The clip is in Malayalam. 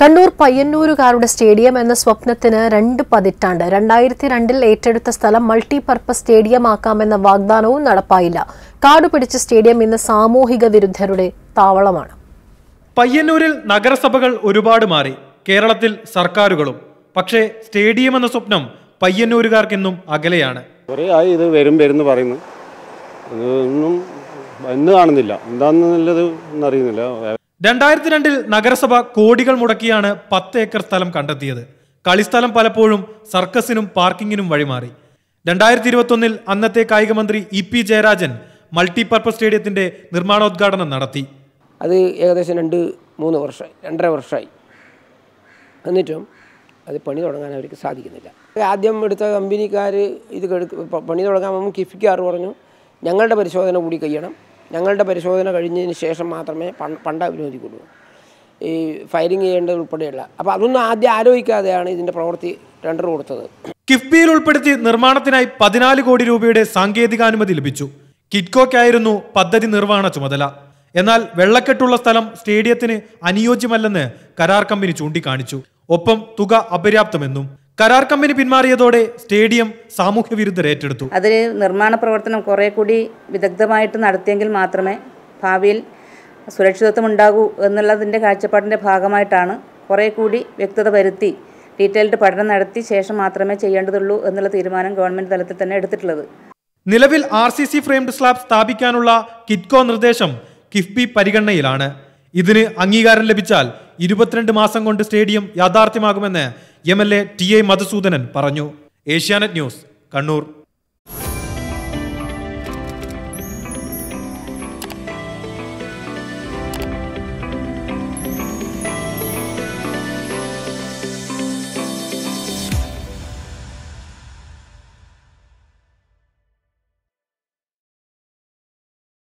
കണ്ണൂർ പയ്യന്നൂരുകാരുടെ സ്റ്റേഡിയം എന്ന സ്വപ്നത്തിന് രണ്ട് പതിറ്റാണ്ട് രണ്ടായിരത്തി രണ്ടിൽ ഏറ്റെടുത്ത സ്ഥലം മൾട്ടിപർപ്പസ് സ്റ്റേഡിയമാക്കാമെന്ന വാഗ്ദാനവും നടപ്പായില്ല കാടുപിടിച്ച സ്റ്റേഡിയം ഇന്ന് സാമൂഹിക വിരുദ്ധരുടെ താവളമാണ് പയ്യന്നൂരിൽ നഗരസഭകൾ ഒരുപാട് മാറി കേരളത്തിൽ സർക്കാരുകളും പക്ഷേ സ്റ്റേഡിയം എന്ന സ്വപ്നം പയ്യന്നൂരുകാർക്കെന്നും അകലെയാണ് കുറേ ആയി ഇത് വരും വരും എന്ന് പറയുന്നു ഇതൊന്നും കാണുന്നില്ല എന്താണെന്നുള്ളത് അറിയുന്നില്ല രണ്ടായിരത്തി രണ്ടിൽ നഗരസഭ കോടികൾ മുടക്കിയാണ് പത്ത് ഏക്കർ സ്ഥലം കണ്ടെത്തിയത് കളിസ്ഥലം പലപ്പോഴും സർക്കസിനും പാർക്കിങ്ങിനും വഴിമാറി രണ്ടായിരത്തി ഇരുപത്തൊന്നിൽ അന്നത്തെ കായിക മന്ത്രി ഇ പി ജയരാജൻ മൾട്ടിപർപ്പസ് സ്റ്റേഡിയത്തിന്റെ നിർമ്മാണോദ്ഘാടനം നടത്തി അത് ഏകദേശം രണ്ട് മൂന്ന് വർഷമായി രണ്ടര വർഷമായി എന്നിട്ടും അത് പണി തുടങ്ങാൻ അവർക്ക് സാധിക്കുന്നില്ല ആദ്യം എടുത്ത കമ്പനിക്കാർ ഇത് പണി തുടങ്ങാൻ കിഫിക്കാർ പറഞ്ഞു ഞങ്ങളുടെ പരിശോധന കൂടി കഴിയണം ഞങ്ങളുടെ പരിശോധന കഴിഞ്ഞതിന് ശേഷം മാത്രമേ പണ്ട അനുവദിക്കുള്ളൂ ഈ ഫയറിംഗ് ചെയ്യേണ്ടത് ഉൾപ്പെടെയുള്ള അപ്പോൾ അതൊന്നും ആദ്യം ആലോചിക്കാതെയാണ് ഇതിൻ്റെ പ്രവൃത്തി ടെൻഡർ കൊടുത്തത് കിഫ്ബിയിൽ ഉൾപ്പെടുത്തി നിർമ്മാണത്തിനായി പതിനാല് കോടി രൂപയുടെ സാങ്കേതികാനുമതി ലഭിച്ചു കിറ്റ്കോക്കായിരുന്നു പദ്ധതി നിർവഹണ ചുമതല എന്നാൽ വെള്ളക്കെട്ടുള്ള സ്ഥലം സ്റ്റേഡിയത്തിന് അനുയോജ്യമല്ലെന്ന് കരാർ കമ്പനി ചൂണ്ടിക്കാണിച്ചു ഒപ്പം തുക അപര്യാപ്തമെന്നും കരാർ കമ്പനി പിന്മാറിയതോടെ സ്റ്റേഡിയം സാമൂഹ്യ വിരുദ്ധർ ഏറ്റെടുത്തു അതിന് നിർമ്മാണ പ്രവർത്തനം കുറെ കൂടി വിദഗ്ധമായിട്ട് നടത്തിയെങ്കിൽ മാത്രമേ ഭാവിയിൽ സുരക്ഷിതത്വം ഉണ്ടാകൂ എന്നുള്ളതിൻ്റെ കാഴ്ചപ്പാടിൻ്റെ ഭാഗമായിട്ടാണ് കുറെ കൂടി വ്യക്തത വരുത്തി ഡീറ്റെയിൽഡ് പഠനം നടത്തി ശേഷം മാത്രമേ ചെയ്യേണ്ടതുള്ളൂ എന്നുള്ള തീരുമാനം ഗവൺമെന്റ് തലത്തിൽ തന്നെ എടുത്തിട്ടുള്ളത് നിലവിൽ R C C framed slab സ്ഥാപിക്കാനുള്ള കിറ്റ്കോ നിർദ്ദേശം കിഫ്ബി പരിഗണനയിലാണ് ഇതിന് അംഗീകാരം ലഭിച്ചാൽ ഇരുപത്തിരണ്ട് മാസം കൊണ്ട് സ്റ്റേഡിയം യാഥാർത്ഥ്യമാകുമെന്ന് M L A T A Madhusoodanan പറഞ്ഞു ഏഷ്യാനെറ്റ് ന്യൂസ് കണ്ണൂർ